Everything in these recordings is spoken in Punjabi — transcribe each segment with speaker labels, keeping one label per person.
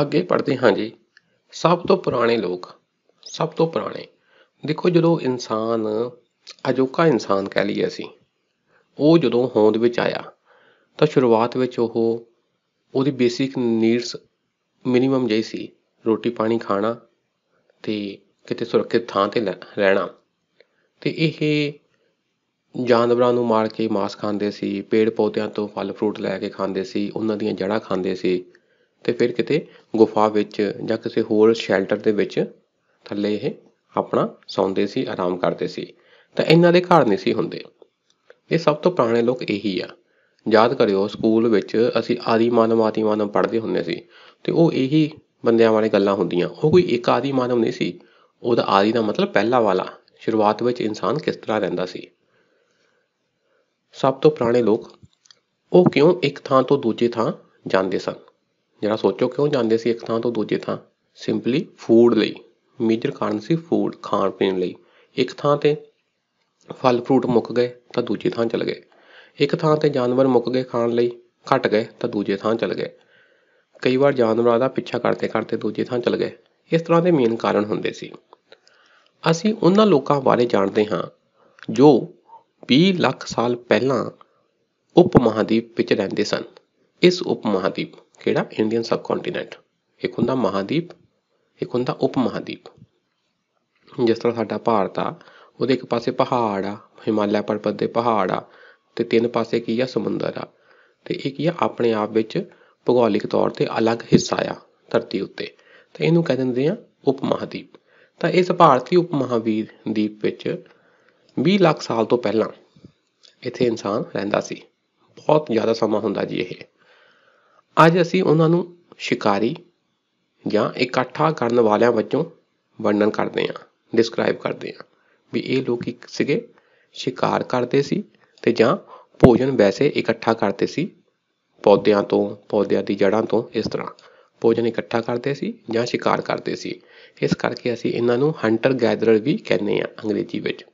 Speaker 1: ਅੱਗੇ ਪੜ੍ਹਦੇ ਹਾਂ ਜੀ ਸਭ ਤੋਂ ਪੁਰਾਣੇ ਲੋਕ ਸਭ ਤੋਂ ਪੁਰਾਣੇ ਦੇਖੋ ਜਦੋਂ ਇਨਸਾਨ ਅਜੋਕਾ ਇਨਸਾਨ ਕਹਿ ਲਈਏ ਅਸੀਂ ਉਹ ਜਦੋਂ ਹੋਂਦ ਵਿੱਚ ਆਇਆ ਤਾਂ ਸ਼ੁਰੂਆਤ ਵਿੱਚ ਉਹ ਉਹਦੀ ਬੇਸਿਕ ਨੀਡਸ ਮਿਨੀਮਮ ਜਿਹੀ ਸੀ ਰੋਟੀ ਪਾਣੀ ਖਾਣਾ ਤੇ ਕਿਤੇ ਸੁਰੱਖਿਅਤ ਥਾਂ ਤੇ ਰਹਿਣਾ ਤੇ ਇਹ ਜਾਨਵਰਾਂ ਨੂੰ ਮਾਰ ਕੇ ਮਾਸ ਖਾਂਦੇ ਸੀ ਪੇੜ ਪੌਦਿਆਂ ਤੋਂ ਫਲ ਫਰੂਟ ਲੈ ਕੇ ਖਾਂਦੇ ਸੀ ਉਹਨਾਂ ਦੀਆਂ ਜੜ੍ਹਾਂ ਖਾਂਦੇ ਸੀ ਤੇ ਫਿਰ ਕਿਤੇ ਗੁਫਾ ਵਿੱਚ ਜਾਂ ਕਿਸੇ ਹੋਰ ਸ਼ੈਲਟਰ ਦੇ ਵਿੱਚ ਥੱਲੇ ਇਹ ਆਪਣਾ ਸੌਂਦੇ ਸੀ ਆਰਾਮ ਕਰਦੇ ਸੀ ਤਾਂ ਇਹਨਾਂ ਦੇ ਘਰ ਨਹੀਂ ਸੀ ਹੁੰਦੇ ਇਹ ਸਭ ਤੋਂ ਪੁਰਾਣੇ ਲੋਕ ਇਹੀ ਆ ਯਾਦ ਕਰਿਓ ਸਕੂਲ ਵਿੱਚ ਅਸੀਂ ਆਦੀ ਮਾਨਵ ਆਦੀ ਮਾਨਵ ਪੜ੍ਹਦੇ ਹੁੰਦੇ ਸੀ ਤੇ ਉਹ ਇਹੀ ਬੰਦਿਆਂ ਵਾਲੇ ਗੱਲਾਂ ਹੁੰਦੀਆਂ ਉਹ ਕੋਈ ਇੱਕ ਆਦੀ ਮਾਨਵ ਨਹੀਂ ਸੀ ਉਹਦਾ ਆਦੀ ਦਾ ਮਤਲਬ ਪਹਿਲਾ ਵਾਲਾ ਸ਼ੁਰੂਆਤ ਵਿੱਚ ਇਨਸਾਨ ਕਿਸ ਤਰ੍ਹਾਂ ਰਹਿੰਦਾ ਸੀ ਸਭ ਤੋਂ ਪੁਰਾਣੇ ਲੋਕ ਉਹ ਕਿਉਂ ਇੱਕ ਥਾਂ ਤੋਂ ਦੂਜੀ ਥਾਂ ਜਾਂਦੇ ਸਨ ਜਿਹੜਾ ਸੋਚੋ ਕਿਉਂ ਜਾਂਦੇ ਸੀ ਇੱਕ ਥਾਂ ਤੋਂ ਦੂਜੀ ਥਾਂ ਸਿੰਪਲੀ ਫੂਡ ਲਈ ਮੇਜਰ ਕਾਰਨ ਸੀ ਫੂਡ ਖਾਣ ਪੀਣ ਲਈ ਇੱਕ ਥਾਂ ਤੇ ਫਲ ਫਰੂਟ ਮੁੱਕ ਗਏ ਤਾਂ ਦੂਜੀ ਥਾਂ ਚਲੇ ਗਏ ਇੱਕ ਥਾਂ ਤੇ ਜਾਨਵਰ ਮੁੱਕ ਗਏ ਖਾਣ ਲਈ ਘਟ ਗਏ ਤਾਂ ਦੂਜੇ ਥਾਂ ਚਲੇ ਗਏ ਕਈ ਵਾਰ ਜਾਨਵਰਾਂ ਦਾ ਪਿੱਛਾ ਕਰਦੇ ਕਰਦੇ ਦੂਜੀ ਥਾਂ ਚਲੇ ਗਏ ਇਸ ਤਰ੍ਹਾਂ ਦੇ ਮੇਨ ਕਾਰਨ ਹੁੰਦੇ ਸੀ ਅਸੀਂ ਉਹਨਾਂ ਲੋਕਾਂ ਬਾਰੇ ਜਾਣਦੇ ਹਾਂ ਜੋ 20 ਲੱਖ ਸਾਲ ਪਹਿਲਾਂ ਉਪ ਮਹਾਦੀਪ ਵਿੱਚ ਰਹਿੰਦੇ ਸਨ ਇਸ ਉਪ ਮਹਾਦੀਪ ਕਿਹੜਾ ਇੰਡੀਅਨ ਕੰਟੀਨੈਂਟ ਇੱਕ ਹੁੰਦਾ ਮਹਾਦੀਪ ਇੱਕ ਹੁੰਦਾ ਉਪ ਮਹਾਦੀਪ ਜਿਸ ਤਰ੍ਹਾਂ ਸਾਡਾ ਭਾਰਤ ਆ ਉਹਦੇ ਇੱਕ ਪਾਸੇ ਪਹਾੜ ਆ ਹਿਮਾਲਿਆ ਪਰਬਤ ਦੇ ਪਹਾੜ ਆ ਤੇ ਤਿੰਨ ਪਾਸੇ ਕੀ ਆ ਸਮੁੰਦਰ ਆ ਤੇ ਇਹ ਕੀ ਆ ਆਪਣੇ ਆਪ ਵਿੱਚ ਭੂਗੋਲਿਕ ਤੌਰ ਤੇ ਅਲੱਗ ਹਿੱਸਾ ਆ ਧਰਤੀ ਉੱਤੇ ਤੇ ਇਹਨੂੰ ਕਹਿ ਦਿੰਦੇ ਆ ਉਪ ਮਹਾਦੀਪ ਤਾਂ ਇਸ ਭਾਰਤੀ ਉਪ ਦੀਪ ਵਿੱਚ 20 ਲੱਖ ਸਾਲ ਤੋਂ ਪਹਿਲਾਂ ਇੱਥੇ ਇਨਸਾਨ ਰਹਿੰਦਾ ਸੀ ਬਹੁਤ ਜ਼ਿਆਦਾ ਸਮਾਂ ਹੁੰਦਾ ਜੀ ਇਹ ਅੱਜ ਅਸੀਂ ਉਹਨਾਂ ਨੂੰ ਸ਼ਿਕਾਰੀ ਜਾਂ ਇਕੱਠਾ ਕਰਨ ਵਾਲਿਆਂ ਵਿੱਚੋਂ ਵਰਣਨ ਕਰਦੇ ਹਾਂ ਡਿਸਕ੍ਰਾਈਬ ਕਰਦੇ ਹਾਂ ਵੀ ਇਹ ਲੋਕ ਇੱਕ ਸੀਗੇ ਸ਼ਿਕਾਰ ਕਰਦੇ ਸੀ ਤੇ ਜਾਂ ਭੋਜਨ ਵੈਸੇ ਇਕੱਠਾ ਕਰਦੇ ਸੀ ਪੌਦਿਆਂ ਤੋਂ ਪੌਦਿਆਂ ਦੀ ਜੜ੍ਹਾਂ ਤੋਂ ਇਸ ਤਰ੍ਹਾਂ ਭੋਜਨ ਇਕੱਠਾ ਕਰਦੇ ਸੀ ਜਾਂ ਸ਼ਿਕਾਰ ਕਰਦੇ ਸੀ ਇਸ ਕਰਕੇ ਅਸੀਂ ਇਹਨਾਂ ਨੂੰ ਹੰਟਰ ਗੈਦਰਰ ਵੀ ਕਹਿੰਦੇ ਹਾਂ ਅੰਗਰੇਜ਼ੀ ਵਿੱਚ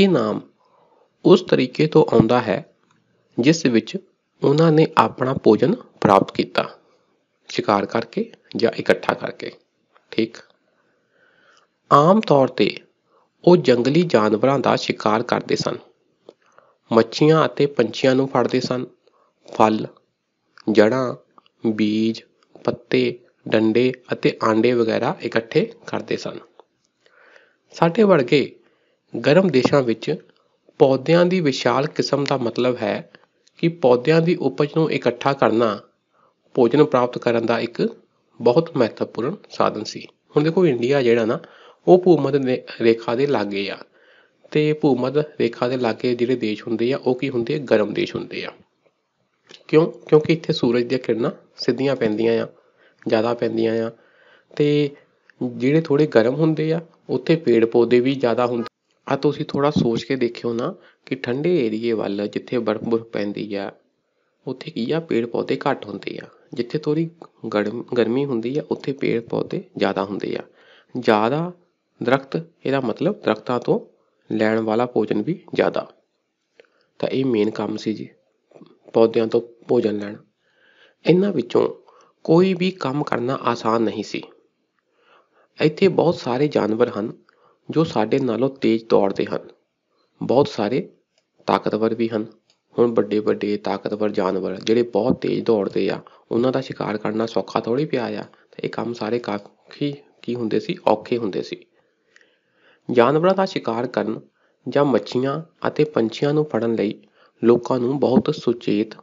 Speaker 1: ਇਹ ਨਾਮ ਉਸ ਤਰੀਕੇ ਤੋਂ ਆਉਂਦਾ ਹੈ ਜਿਸ ਵਿੱਚ ਉਹਨਾਂ ਨੇ ਆਪਣਾ ਭੋਜਨ ਪ੍ਰਾਪਤ ਕੀਤਾ ਸ਼ਿਕਾਰ ਕਰਕੇ ਜਾਂ ਇਕੱਠਾ ਕਰਕੇ ਠੀਕ ਆਮ ਤੌਰ ਤੇ ਉਹ ਜੰਗਲੀ ਜਾਨਵਰਾਂ ਦਾ ਸ਼ਿਕਾਰ ਕਰਦੇ ਸਨ ਮੱਛੀਆਂ ਅਤੇ ਪੰਛੀਆਂ ਨੂੰ ਫੜਦੇ ਸਨ ਫਲ ਜੜਾਂ ਬੀਜ ਪੱਤੇ ਡੰਡੇ ਅਤੇ ਆਂਡੇ ਵਗੈਰਾ ਇਕੱਠੇ ਕਰਦੇ ਸਨ ਸਾਡੇ ਵਰਗੇ ਗਰਮ ਦੇਸ਼ਾਂ ਵਿੱਚ ਪੌਦਿਆਂ ਦੀ ਵਿਸ਼ਾਲ ਕਿਸਮ ਦਾ ਮਤਲਬ ਹੈ ਕਿ ਪੌਦਿਆਂ ਦੀ ਉਪਜ ਨੂੰ ਇਕੱਠਾ ਕਰਨਾ ਭੋਜਨ ਪ੍ਰਾਪਤ ਕਰਨ ਦਾ ਇੱਕ ਬਹੁਤ ਮਹੱਤਵਪੂਰਨ ਸਾਧਨ ਸੀ ਹੁਣ ਦੇਖੋ ਇੰਡੀਆ ਜਿਹੜਾ ਨਾ ਉਹ ਭੂਮੱਧ ਰੇਖਾ ਦੇ ਲਾਗੇ ਆ ਤੇ ਭੂਮੱਧ ਰੇਖਾ ਦੇ ਲਾਗੇ ਜਿਹੜੇ ਦੇਸ਼ ਹੁੰਦੇ ਆ ਉਹ ਕੀ ਹੁੰਦੇ ਆ ਗਰਮ ਦੇਸ਼ ਹੁੰਦੇ ਆ ਕਿਉਂ ਕਿਉਂਕਿ ਇੱਥੇ ਸੂਰਜ ਦੀਆਂ ਕਿਰਨਾਂ ਸਿੱਧੀਆਂ ਪੈਂਦੀਆਂ ਆ ਜ਼ਿਆਦਾ ਪੈਂਦੀਆਂ ਆ ਤੇ ਜਿਹੜੇ ਥੋੜੇ ਗਰਮ ਹੁੰਦੇ ਆ ਉੱਥੇ ਪੇੜ ਪੌਦੇ ਵੀ ਜ਼ਿਆਦਾ ਹੁੰਦੇ ਆ ਤੁਸੀਂ ਥੋੜਾ ਸੋਚ ਕੇ ਦੇਖਿਓ ਨਾ ਕਿ ਠੰਡੇ ਏਰੀਏ ਵੱਲ ਜਿੱਥੇ ਬਰਫ਼ ਬੁਰਫ਼ ਪੈਂਦੀ ਆ ਉੱਥੇ ਕੀ ਆ ਪੇੜ ਪੌਦੇ ਘੱਟ ਹੁੰਦੇ ਆ ਜਿੱਥੇ ਥੋੜ੍ਹੀ ਗੜਮ ਗਰਮੀ ਹੁੰਦੀ ਆ ਉੱਥੇ ਪੇੜ ਪੌਦੇ ਜ਼ਿਆਦਾ ਹੁੰਦੇ ਆ ਜ਼ਿਆਦਾ ਦਰਖਤ ਇਹਦਾ ਮਤਲਬ ਦਰਖਤਾਂ ਤੋਂ ਲੈਣ ਵਾਲਾ ਭੋਜਨ ਵੀ ਜ਼ਿਆਦਾ ਤਾਂ ਇਹ ਮੇਨ ਕੰਮ ਸੀ ਜੀ ਪੌਦਿਆਂ ਤੋਂ ਭੋਜਨ ਲੈਣ ਇਹਨਾਂ ਵਿੱਚੋਂ ਕੋਈ ਵੀ ਕੰਮ ਕਰਨਾ ਆਸਾਨ ਨਹੀਂ ਸੀ ਇੱਥੇ ਬਹੁਤ ਸਾਰੇ ਜਾਨਵਰ ਹਨ ਜੋ ਸਾਡੇ ਨਾਲੋਂ ਤੇਜ਼ ਦੌੜਦੇ ਹਨ ਬਹੁਤ ਸਾਰੇ ਤਾਕਤਵਰ ਵੀ ਹਨ ਹੁਣ ਵੱਡੇ ਵੱਡੇ ਤਾਕਤਵਰ ਜਾਨਵਰ ਜਿਹੜੇ ਬਹੁਤ ਤੇਜ਼ ਦੌੜਦੇ ਆ ਉਹਨਾਂ ਦਾ ਸ਼ਿਕਾਰ ਕਰਨਾ ਸੌਖਾ ਥੋੜੀ ਪਿਆ ਆ ਤੇ ਇਹ ਕੰਮ ਸਾਰੇ ਕਾਫੀ ਕੀ ਹੁੰਦੇ ਸੀ ਔਖੇ ਹੁੰਦੇ ਸੀ ਜਾਨਵਰਾਂ ਦਾ ਸ਼ਿਕਾਰ ਕਰਨ ਜਾਂ ਮੱਛੀਆਂ ਅਤੇ ਪੰਛੀਆਂ ਨੂੰ ਫੜਨ ਲਈ ਲੋਕਾਂ ਨੂੰ ਬਹੁਤ ਸੁਚੇਤ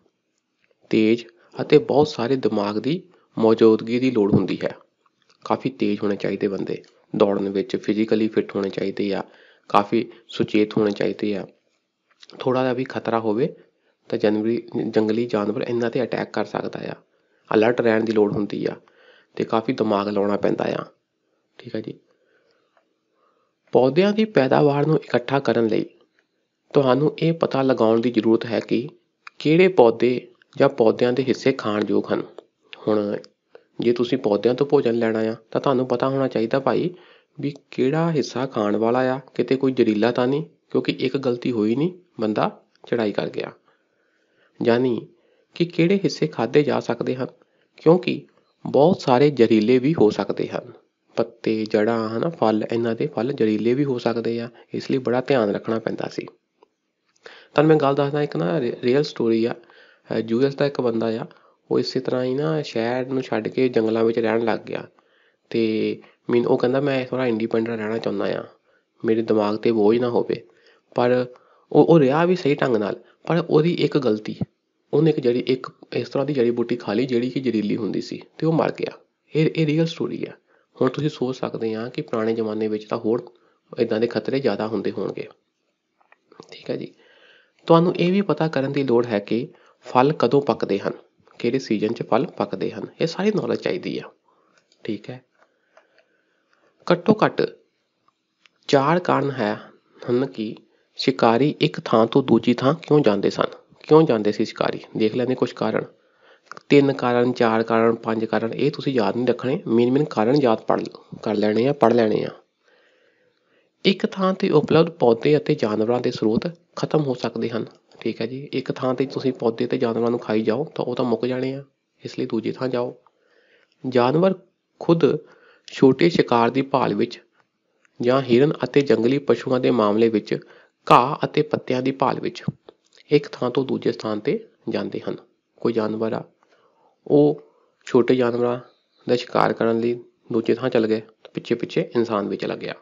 Speaker 1: ਤੇਜ਼ ਅਤੇ ਬਹੁਤ ਸਾਰੇ ਦਿਮਾਗ ਦੀ ਮੌਜੂਦਗੀ ਦੀ ਲੋੜ ਹੁੰਦੀ ਹੈ ਕਾਫੀ ਤੇਜ਼ ਹੋਣੇ ਚਾਹੀਦੇ ਬੰਦੇ ਦੌੜਨ ਵਿੱਚ ਫਿਜ਼ੀਕਲੀ ਫਿਟ ਹੋਣੇ ਚਾਹੀਦੇ ਆ ਕਾਫੀ ਸੁਚੇਤ ਹੋਣੇ ਚਾਹੀਦੇ ਆ ਥੋੜ੍ਹਾ ਜਿਹਾ ਵੀ ਖਤਰਾ ਹੋਵੇ ਤਾਂ ਜਨਵਰੀ ਜੰਗਲੀ ਜਾਨਵਰ ਇਹਨਾਂ 'ਤੇ ਅਟੈਕ ਕਰ ਸਕਦਾ ਆ ਅਲਰਟ ਰਹਿਣ ਦੀ ਲੋੜ ਹੁੰਦੀ ਆ ਅਤੇ ਕਾਫੀ ਦਿਮਾਗ ਲਾਉਣਾ ਪੈਂਦਾ ਆ ਠੀਕ ਆ ਜੀ ਪੌਦਿਆਂ ਦੀ ਪੈਦਾਵਾਰ ਨੂੰ ਇਕੱਠਾ ਕਰਨ ਲਈ ਤੁਹਾਨੂੰ ਇਹ ਪਤਾ ਲਗਾਉਣ ਦੀ ਜ਼ਰੂਰਤ ਹੈ ਕਿ ਕਿਹੜੇ ਪੌਦੇ ਜਾਂ ਪੌਦਿਆਂ ਦੇ ਹਿੱਸੇ ਖਾਣ ਯੋਗ ਹਨ ਹੁਣ ਜੇ ਤੁਸੀਂ ਪੌਦਿਆਂ ਤੋਂ ਭੋਜਨ ਲੈਣਾ ਆ ਤਾਂ ਤੁਹਾਨੂੰ ਪਤਾ ਹੋਣਾ ਚਾਹੀਦਾ ਭਾਈ ਵੀ ਕਿਹੜਾ ਹਿੱਸਾ ਖਾਣ ਵਾਲਾ ਆ ਕਿਤੇ ਕੋਈ ਜ਼ਹਿਰੀਲਾ ਤਾਂ ਨਹੀਂ ਕਿਉਂਕਿ ਇੱਕ ਗਲਤੀ ਹੋਈ ਨਹੀਂ ਬੰਦਾ ਚੜਾਈ ਕਰ ਗਿਆ ਯਾਨੀ ਕਿ ਕਿਹੜੇ ਹਿੱਸੇ ਖਾਦੇ ਜਾ ਸਕਦੇ ਹਨ ਕਿਉਂਕਿ ਬਹੁਤ ਸਾਰੇ ਜ਼ਹਿਰੀਲੇ ਵੀ ਹੋ ਸਕਦੇ ਹਨ ਪੱਤੇ ਜੜਾਂ ਹਨਾ ਫਲ ਇਹਨਾਂ ਦੇ ਫਲ ਜ਼ਹਿਰੀਲੇ ਵੀ ਹੋ ਸਕਦੇ ਆ ਇਸ ਲਈ ਬੜਾ ਧਿਆਨ ਰੱਖਣਾ ਪੈਂਦਾ ਸੀ ਤਾਂ ਮੈਂ ਗੱਲ ਦੱਸਦਾ ਇੱਕ ਨਾ ਰੀਅਲ ਸਟੋਰੀ ਆ ਯੂਐਸ ਦਾ ਇੱਕ ਬੰਦਾ ਆ ਉਹ ਇਸੇ ਤਰ੍ਹਾਂ ਹੀ ਨਾ ਸ਼ਹਿਰ ਨੂੰ ਛੱਡ ਕੇ ਜੰਗਲਾਂ ਵਿੱਚ ਰਹਿਣ ਲੱਗ ਗਿਆ ਤੇ ਮੀਨ ਉਹ ਕਹਿੰਦਾ ਮੈਂ ਥੋੜਾ ਇੰਡੀਪੈਂਡੈਂਟ ਰਹਿਣਾ ਚਾਹੁੰਦਾ ਆ ਮੇਰੇ ਦਿਮਾਗ ਤੇ ਬੋਝ ਨਾ ਹੋਵੇ ਪਰ ਉਹ ਉਹ ਰਿਹਾ ਵੀ ਸਹੀ ਢੰਗ ਨਾਲ ਪਰ ਉਹਦੀ ਇੱਕ ਗਲਤੀ ਉਹਨੇ ਇੱਕ ਜਿਹੜੀ ਇੱਕ ਇਸ ਤਰ੍ਹਾਂ ਦੀ ਜੜੀ ਬੂਟੀ ਖਾ ਲਈ ਜਿਹੜੀ ਕਿ ਜ਼ਹਿਰੀਲੀ ਹੁੰਦੀ ਸੀ ਅਤੇ ਉਹ ਮਰ ਗਿਆ ਇਹ ਇਹ ਰੀਅਲ ਸਟੋਰੀ ਆ ਹੁਣ ਤੁਸੀਂ ਸੋਚ ਸਕਦੇ ਹਾਂ ਕਿ ਪੁਰਾਣੇ ਜ਼ਮਾਨੇ ਵਿੱਚ ਤਾਂ ਹੋਰ ਇਦਾਂ ਦੇ ਖਤਰੇ ਜ਼ਿਆਦਾ ਹੁੰਦੇ ਹੋਣਗੇ ਠੀਕ ਹੈ ਜੀ ਤੁਹਾਨੂੰ ਇਹ ਵੀ ਪਤਾ ਕਰਨ ਦੀ ਲੋੜ ਹੈ ਕਿ ਫਲ ਕਦੋਂ ਪੱਕਦੇ ਹਨ ਕਿਹੜੇ ਸੀਜ਼ਨ 'ਚ ਫਲ ਪੱਕਦੇ ਹਨ ਇਹ ਸਾਰੀ ਨੌਲੇਜ ਚਾਹੀਦੀ ਆ ਠੀਕ ਹੈ ਘੱਟੋ ਘੱਟ ਚਾਰ ਕਾਰਨ ਹੈ ਹਨ ਕਿ ਸ਼ਿਕਾਰੀ ਇੱਕ ਥਾਂ ਤੋਂ ਦੂਜੀ ਥਾਂ ਕਿਉਂ ਜਾਂਦੇ ਸਨ ਕਿਉਂ ਜਾਂਦੇ ਸੀ ਸ਼ਿਕਾਰੀ ਦੇਖ ਲੈਂਦੇ ਕੁਝ ਕਾਰਨ ਤਿੰਨ ਕਾਰਨ ਚਾਰ ਕਾਰਨ ਪੰਜ ਕਾਰਨ ਇਹ ਤੁਸੀਂ ਯਾਦ ਨਹੀਂ ਰੱਖਣੇ ਮੇਨ ਮੇਨ ਕਾਰਨ ਯਾਦ ਪੜ ਕਰ ਲੈਣੇ ਆ ਪੜ ਲੈਣੇ ਆ ਇੱਕ ਥਾਂ ਤੇ ਉਪਲਬਧ ਪੌਦੇ ਅਤੇ ਜਾਨਵਰਾਂ ਦੇ ਸਰੋਤ ਖਤਮ ਹੋ ਸਕਦੇ ਹਨ ਠੀਕ ਹੈ ਜੀ ਇੱਕ ਥਾਂ ਤੇ ਤੁਸੀਂ ਪੌਦੇ ਤੇ ਜਾਨਵਰਾਂ ਨੂੰ ਖਾਈ ਜਾਓ ਤਾਂ ਉਹ ਤਾਂ ਮੁੱਕ ਜਾਣੇ ਆ ਇਸ ਲਈ ਦੂਜੀ ਥਾਂ ਜਾਓ ਜਾਨਵਰ ਖੁਦ ਛੋਟੇ ਸ਼ਿਕਾਰ ਦੀ ਭਾਲ ਵਿੱਚ ਜਾਂ ਹਿਰਨ ਅਤੇ ਜੰਗਲੀ ਪਸ਼ੂਆਂ ਦੇ ਮਾਮਲੇ ਵਿੱਚ ਘਾਹ ਅਤੇ ਪੱਤਿਆਂ ਦੀ ਭਾਲ ਵਿੱਚ ਇੱਕ ਥਾਂ ਤੋਂ ਦੂਜੇ ਸਥਾਨ ਤੇ ਜਾਂਦੇ ਹਨ ਕੋਈ ਜਾਨਵਰ ਆ ਉਹ ਛੋਟੇ ਜਾਨਵਰਾਂ ਦਾ ਸ਼ਿਕਾਰ ਕਰਨ ਲਈ ਦੂਜੇ ਥਾਂ ਚਲ ਗਏ ਪਿੱਛੇ ਪਿੱਛੇ ਇਨਸਾਨ ਵੀ ਚਲਾ ਗਿਆ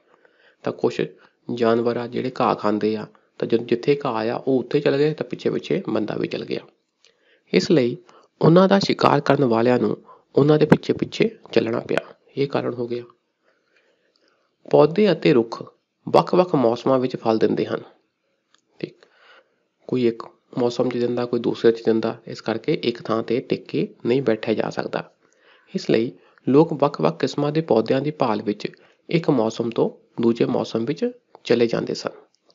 Speaker 1: ਤਾਂ ਕੁਝ ਜਾਨਵਰ ਆ ਜਿਹੜੇ ਘਾਹ ਖਾਂਦੇ ਆ ਤਾਂ ਜਦ ਜਿੱਥੇ ਘਾਹ ਆ ਉਹ ਉੱਥੇ ਚਲ ਗਏ ਤਾਂ ਪਿੱਛੇ ਪਿੱਛੇ ਬੰਦਾ ਵੀ ਚਲ ਗਿਆ ਇਸ ਲਈ ਉਹਨਾਂ ਦਾ ਸ਼ਿਕਾਰ ਕਰਨ ਵਾਲਿਆਂ ਨੂੰ ਉਹਨਾਂ ਦੇ ਪਿੱਛੇ ਪਿੱਛੇ ਚੱਲਣਾ ਪਿਆ ਇਹ ਕਾਰਨ ਹੋ ਗਿਆ ਪੌਦੇ ਅਤੇ ਰੁੱਖ ਵੱਖ-ਵੱਖ ਮੌਸਮਾਂ ਵਿੱਚ ਫਲ ਦਿੰਦੇ ਹਨ ਠੀਕ ਕੋਈ ਇੱਕ ਮੌਸਮ 'ਚ ਦਿੰਦਾ ਕੋਈ ਦੂਸਰੇ 'ਚ ਦਿੰਦਾ ਇਸ ਕਰਕੇ ਇੱਕ ਥਾਂ ਤੇ ਟਿਕ ਕੇ ਨਹੀਂ ਬੈਠਿਆ ਜਾ ਸਕਦਾ ਇਸ ਲਈ ਲੋਕ ਵੱਖ-ਵੱਖ ਕਿਸਮਾਂ ਦੇ ਪੌਦਿਆਂ ਦੀ ਭਾਲ ਵਿੱਚ ਇੱਕ ਮੌਸਮ ਤੋਂ ਦੂਜੇ ਮੌਸਮ ਵਿੱਚ ਚਲੇ ਜਾਂਦੇ ਸਨ